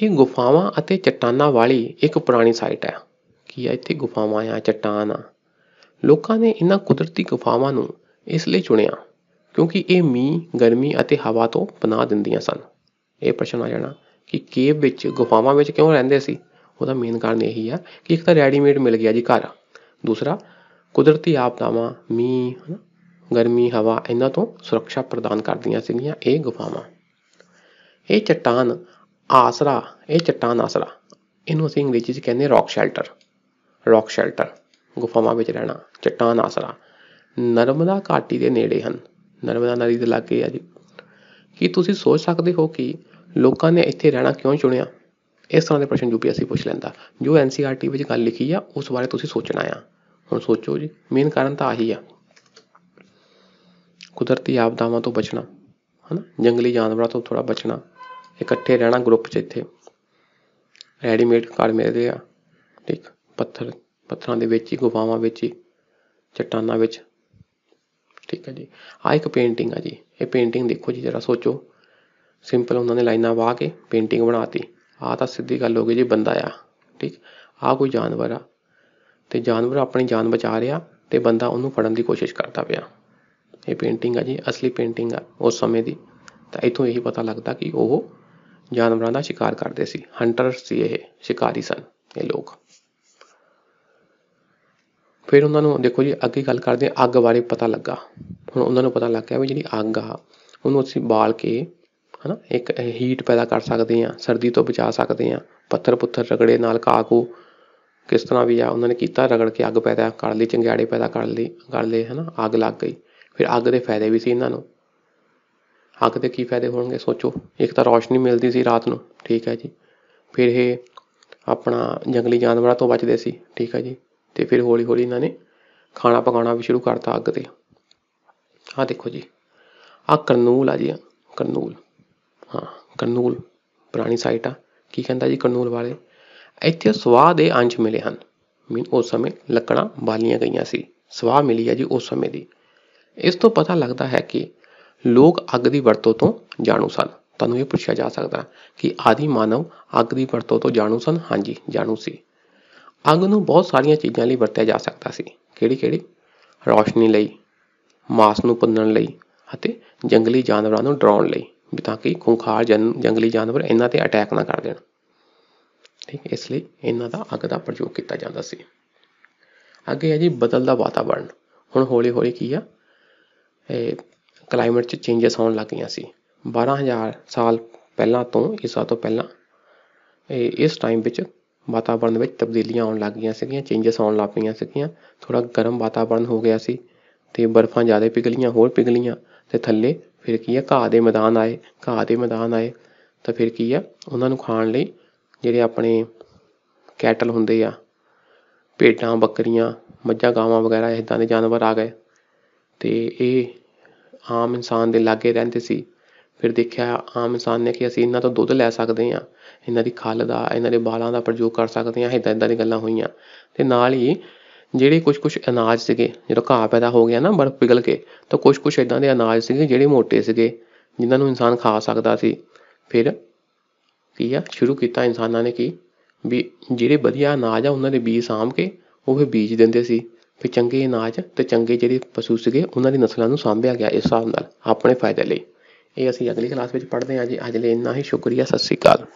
Speaker 1: ਇਹ ਗੁਫਾਵਾਂ ਅਤੇ ਚਟਾਨਾਂ ਵਾਲੀ ਇੱਕ ਪੁਰਾਣੀ ਸਾਈਟ ਹੈ ਕੀ ਆ ਇੱਥੇ ਗੁਫਾਵਾਂ ਆ ਚਟਾਨ ਆ ਲੋਕਾਂ ਨੇ ਇਹਨਾਂ ਕੁਦਰਤੀ ਗੁਫਾਵਾਂ ਨੂੰ ਇਸ ਲਈ ਚੁਣਿਆ ਕਿਉਂਕਿ ਇਹ ਮੀਂਹ ਗਰਮੀ ਅਤੇ ਹਵਾ ਤੋਂ ਪਨਾਹ ਦਿੰਦੀਆਂ ਸਨ ਇਹ ਪ੍ਰਸ਼ਨ ਆ ਜਾਣਾ ਕਿ ਕੇਵ ਵਿੱਚ ਗੁਫਾਵਾਂ ਵਿੱਚ ਕਿਉਂ ਰਹਿੰਦੇ ਸੀ ਉਹਦਾ ਮੇਨ ਕਾਰਨ ਇਹੀ ਆ ਕਿ ਇੱਕ ਤਾਂ ਰੈਡੀਮੇਡ ਮਿਲ ਗਿਆ ਜੀ ਘਰ ਦੂਸਰਾ ਕੁਦਰਤੀ ਆਪਦਾਵਾਂ ਮੀਂਹ ਗਰਮੀ ਹਵਾ ਇਹਨਾਂ ਤੋਂ ਸੁਰੱਖਿਆ ਪ੍ਰਦਾਨ ਕਰਦੀਆਂ ਸੀਗੀਆਂ ਇਹ ਗੁਫਾਵਾਂ ਇਹ ਚਟਾਨ ਆਸਰਾ ਇਹ ਚਟਾਨ ਆਸਰਾ ਇਹਨੂੰ ਅਸੀਂ ਅੰਗਰੇਜ਼ੀ 'ਚ ਕਹਿੰਦੇ ਰੌਕ ਸ਼ੈਲਟਰ ਰੌਕ ਸ਼ੈਲਟਰ ਗੁਫਾਵਾਂ ਵਿੱਚ ਰਹਿਣਾ ਚਟਾਨ ਆਸਰਾ ਨਰਮਦਾ ਘਾਟੀ ਦੇ ਨੇੜੇ ਹਨ ਨਰਮਦਾ ਨਦੀ ਦੇ ਲਾਗੇ ਆ ਜੀ ਕੀ ਤੁਸੀਂ ਸੋਚ ਸਕਦੇ ਹੋ ਕਿ ਲੋਕਾਂ ਨੇ ਇੱਥੇ ਰਹਿਣਾ ਕਿਉਂ ਚੁਣਿਆ ਇਸ ਤਰ੍ਹਾਂ ਦੇ ਪ੍ਰਸ਼ਨ ਯੂਪੀਐਸਸੀ ਪੁੱਛ ਲੈਂਦਾ ਜੋ ਐਨਸੀਆਰਟੀ ਵਿੱਚ ਗੱਲ ਲਿਖੀ ਆ ਉਸ ਬਾਰੇ ਤੁਸੀਂ ਸੋਚਣਾ ਆ ਹੁਣ ਸੋਚੋ ਜੀ ਮੇਨ ਕਾਰਨ ਤਾਂ ਆਹੀ ਆ ਕੁਦਰਤੀ ਆਪਦਾਵਾਂ ਤੋਂ ਬਚਣਾ ਹਨਾ ਜੰਗਲੀ ਜਾਨਵਰਾਂ ਤੋਂ ਥੋੜਾ ਬਚਣਾ ਇਕੱਠੇ ਰਹਿਣਾ ਗਰੁੱਪ 'ਚ ਇੱਥੇ ਰੈਡੀਮੇਡ ਘਰ ਮਿਲਦੇ ਆ ਠੀਕ ਪੱਥਰ ਪੱਥਰਾਂ ਦੇ ਵਿੱਚ ਹੀ ਗੁਫਾਵਾਂ ਵਿੱਚ ਹੀ ਚਟਾਨਾਂ ਵਿੱਚ ਠੀਕ ਹੈ ਜੀ ਆ ਇੱਕ ਪੇਂਟਿੰਗ ਆ ਜੀ ਇਹ ਪੇਂਟਿੰਗ ਦੇਖੋ ਜੀ ਜਰਾ ਸੋਚੋ ਸਿੰਪਲ ਉਹਨਾਂ ਨੇ ਲਾਈਨਾਂ ਵਾ ਕੇ ਪੇਂਟਿੰਗ ਬਣਾਤੀ ਆ ਤਾਂ ਸਿੱਧੀ ਗੱਲ ਹੋ ਗਈ ਜੀ ਬੰਦਾ ਆ ਠੀਕ ਆ ਕੋਈ ਜਾਨਵਰ ਆ ਤੇ ਜਾਨਵਰ ਆਪਣੀ ਜਾਨ ਬਚਾ ਰਿਹਾ ਤੇ ਬੰਦਾ ਉਹਨੂੰ ਫੜਨ ਦੀ ਕੋਸ਼ਿਸ਼ ਕਰਦਾ ਪਿਆ ਇਹ ਪੇਂਟਿੰਗ ਆ ਜੀ ਅਸਲੀ ਪੇਂਟਿੰਗ ਆ ਉਸ ਸਮੇਂ ਦੀ ਤਾਂ ਇਥੋਂ ਇਹੀ ਪਤਾ ਲੱਗਦਾ ਕਿ ਉਹ ਜਾਨਵਰਾਂ ਦਾ ਸ਼ਿਕਾਰ ਕਰਦੇ ਸੀ ਹੰਟਰ ਸੀ ਇਹ ਸ਼ਿਕਾਰੀ ਸਨ ਇਹ ਲੋਕ ਫਿਰ ਉਹਨਾਂ ਨੂੰ ਦੇਖੋ ਜੀ ਅੱਗੇ ਗੱਲ ਕਰਦੇ ਆ ਅੱਗ ਬਾਰੇ ਪਤਾ ਲੱਗਾ ਹੁਣ ਉਹਨਾਂ ਨੂੰ ਪਤਾ ਲੱਗ ਗਿਆ ਵੀ ਜਿਹੜੀ ਅੱਗ ਆ ਉਹਨੂੰ ਅਸੀਂ ਬਾਲ ਕੇ ਹਨਾ ਇੱਕ ਹੀਟ ਪੈਦਾ ਕਰ ਸਕਦੇ ਆ ਸਰਦੀ ਤੋਂ ਬਚਾ ਸਕਦੇ ਆ ਪੱਥਰ ਪੁੱਥਰ ਰਗੜੇ ਨਾਲ ਕਾਕੂ ਕੋ ਕਿਸ ਤਰ੍ਹਾਂ ਵੀ ਆ ਉਹਨਾਂ ਨੇ ਕੀਤਾ ਰਗੜ ਕੇ ਅੱਗ ਪੈਦਾ ਕਰ ਲਈ ਚੰਗਿਆੜੇ ਪੈਦਾ ਕਰ ਲਈ ਕਰ ਲਏ ਹਨਾ ਅੱਗ ਲੱਗ ਗਈ ਫਿਰ ਅੱਗ ਦੇ ਫਾਇਦੇ ਵੀ ਸੀ ਇਹਨਾਂ ਨੂੰ ਅੱਗ ਦੇ ਕੀ ਫਾਇਦੇ ਹੋਣਗੇ ਸੋਚੋ ਇੱਕ ਤਾਂ ਰੌਸ਼ਨੀ ਮਿਲਦੀ ਸੀ ਰਾਤ ਨੂੰ ਠੀਕ ਹੈ ਜੀ ਫਿਰ ਇਹ ਆਪਣਾ ਜੰਗਲੀ ਜਾਨਵਰਾਂ ਤੋਂ ਬਚਦੇ ਸੀ ਠੀਕ ਹੈ ਜੀ ਤੇ ਫਿਰ ਹੌਲੀ ਹੌਲੀ ਇਹਨਾਂ ਨੇ ਖਾਣਾ ਪਕਾਉਣਾ ਵੀ ਸ਼ੁਰੂ ਕਰਤਾ ਅੱਗ ਤੇ ਆ ਦੇਖੋ ਜੀ ਆ ਕਰਨੂਲ ਆ ਜੀ ਕਰਨੂਲ ਹਾਂ ਕਰਨੂਲ ਪੁਰਾਣੀ ਸਾਈਟ ਆ ਕੀ ਕਹਿੰਦਾ ਜੀ ਕਰਨੂਲ ਵਾਲੇ ਇੱਥੇ ਸਵਾਹ ਦੇ ਅੰਸ਼ ਮਿਲੇ ਹਨ ਮੀਨ ਉਸ ਸਮੇਂ ਲੱਕੜਾਂ ਬਾਲੀਆਂ ਗਈਆਂ ਸੀ ਸਵਾਹ ਮਿਲੀ ਆ ਜੀ ਉਸ ਸਮੇਂ ਦੀ ਇਸ ਤੋਂ ਪਤਾ ਲੱਗਦਾ ਹੈ ਕਿ ਲੋਕ ਅੱਗ ਦੀ ਵਰਤੋਂ ਤੋਂ ਜਾਣੂ ਸਨ ਤੁਹਾਨੂੰ ਇਹ ਪੁੱਛਿਆ ਜਾ ਸਕਦਾ ਕਿ ਆਦੀ ਮਾਨਵ ਅੱਗ ਦੀ ਵਰਤੋਂ ਤੋਂ ਜਾਣੂ ਸਨ ਹਾਂਜੀ ਜਾਣੂ ਸੀ ਅੱਗ ਨੂੰ ਬਹੁਤ ਸਾਰੀਆਂ ਚੀਜ਼ਾਂ ਲਈ ਵਰਤਿਆ ਜਾ ਸਕਦਾ ਸੀ ਕਿਹੜੀ-ਕਿਹੜੀ ਰੋਸ਼ਨੀ ਲਈ ਮਾਸ ਨੂੰ ਪੰਨਣ ਲਈ ਅਤੇ ਜੰਗਲੀ ਜਾਨਵਰਾਂ ਨੂੰ ਡਰਾਉਣ ਲਈ ਵੀ ਤਾਂ ਕਿ ਖੁੰਖਾਰ ਜੰਗਲੀ ਜਾਨਵਰ ਇਹਨਾਂ ਤੇ ਅਟੈਕ ਨਾ ਕਰ ਦੇਣ ਠੀਕ ਇਸ ਲਈ ਇਹਨਾਂ ਦਾ ਅੱਗ ਦਾ ਪ੍ਰਯੋਗ ਕੀਤਾ ਜਾਂਦਾ ਸੀ ਅੱਗੇ ਹੈ ਜੀ ਬਦਲਦਾ ਵਾਤਾਵਰਣ ਹੁਣ ਹੌਲੀ-ਹੌਲੀ ਕੀ ਆ ਇਹ ਕਲਾਈਮੇਟ 'ਚ ਚੇਂਜਸ ਹੋਣ ਲੱਗ ਗਈਆਂ ਸੀ 12000 ਸਾਲ ਪਹਿਲਾਂ ਤੋਂ ਈਸਾ ਤੋਂ ਪਹਿਲਾਂ ਇਸ ਟਾਈਮ ਵਿੱਚ ਵਾਤਾਵਰਨ ਵਿੱਚ ਤਬਦੀਲੀਆਂ ਆਉਣ ਲੱਗ ਗਈਆਂ ਸੀਗੀਆਂ ਚੇਂਜਸ ਆਉਣ ਲੱਗ ਪਈਆਂ ਸੀਗੀਆਂ ਥੋੜਾ ਗਰਮ ਵਾਤਾਵਰਨ ਹੋ ਗਿਆ ਸੀ ਤੇ ਬਰਫਾਂ ਜ਼ਿਆਦਾ ਪਿਘਲੀਆਂ ਹੋਰ ਪਿਘਲੀਆਂ ਤੇ ਥੱਲੇ ਫਿਰ ਕੀ ਆ ਘਾਹ ਦੇ ਮੈਦਾਨ ਆਏ ਘਾਹ ਦੇ ਮੈਦਾਨ ਆਏ ਤਾਂ ਫਿਰ ਕੀ ਆ ਉਹਨਾਂ ਨੂੰ ਖਾਣ ਲਈ ਜਿਹੜੇ ਆਪਣੇ ਕੈਟਲ ਹੁੰਦੇ ਆ ਭੇਡਾਂ ਬੱਕਰੀਆਂ ਮੱਝਾਂ ਗਾਵਾਂ ਵਗੈਰਾ ਇਦਾਂ ਦੇ ਜਾਨਵਰ ਆ ਗਏ ਤੇ ਇਹ ਆਮ ਇਨਸਾਨ ਦੇ ਲਾਗੇ ਰਹਿੰਦੇ ਸੀ ਫਿਰ ਦੇਖਿਆ ਆਮ ਇਨਸਾਨ ਨੇ ਕਿ ਅਸੀਂ ਇਹਨਾਂ ਤੋਂ ਦੁੱਧ ਲੈ ਸਕਦੇ ਹਾਂ ਇਹਨਾਂ ਦੀ ਖੱਲ ਦਾ ਇਹਨਾਂ ਦੇ ਵਾਲਾਂ ਦਾ ਪ੍ਰਯੋਗ ਕਰ ਸਕਦੇ ਹਾਂ ਇਦਾਂ ਇਦਾਂ ਦੀਆਂ ਗੱਲਾਂ ਹੋਈਆਂ ਅਤੇ ਨਾਲ ਹੀ ਜਿਹੜੇ ਕੁਝ ਕੁਝ ਅਨਾਜ ਸੀਗੇ ਜਦੋਂ ਘਾਹ ਪੈਦਾ ਹੋ ਗਿਆ ਨਾ ਬਰਫ਼ ਪਿਘਲ ਕੇ ਤਾਂ ਕੁਝ ਕੁਝ ਇਦਾਂ ਦੇ ਅਨਾਜ ਸੀਗੇ ਜਿਹੜੇ ਮੋਟੇ ਸੀਗੇ ਜਿਨ੍ਹਾਂ ਨੂੰ ਇਨਸਾਨ ਖਾ ਸਕਦਾ ਸੀ ਫਿਰ ਕੀ ਆ ਸ਼ੁਰੂ ਕੀਤਾ ਇਨਸਾਨਾਂ ਨੇ ਕੀ ਵੀ ਜਿਹੜੇ ਵਧੀਆ ਅਨਾਜ ਆ ਉਹਨਾਂ ਦੇ ਬੀਜ ਸਾਂਭ ਕੇ ਉਹ ਫਿਰ ਬੀਜ ਦਿੰਦੇ ਸੀ ਫਿਰ ਚੰਗੇ ਅਨਾਜ ਤੇ ਚੰਗੇ ਜਿਹੜੇ ਪਸ਼ੂ ਸੀਗੇ ਉਹਨਾਂ ਦੀ ਨਸਲਾਂ ਨੂੰ ਸਾਂਭਿਆ ਗਿਆ ਇਸ ਹਿਸਾਬ ਨਾਲ ਆਪਣੇ ਫਾਇਦੇ ਲਈ ਇਹ ਅਸੀਂ ਅਗਲੀ ਕਲਾਸ ਵਿੱਚ ਪੜ੍ਹਦੇ ਹਾਂ ਜੀ ਅੱਜ ਲਈ ਇੰਨਾ ਹੀ ਸ਼ੁਕਰੀਆ ਸਤਿ ਸ਼੍ਰੀ ਅਕਾਲ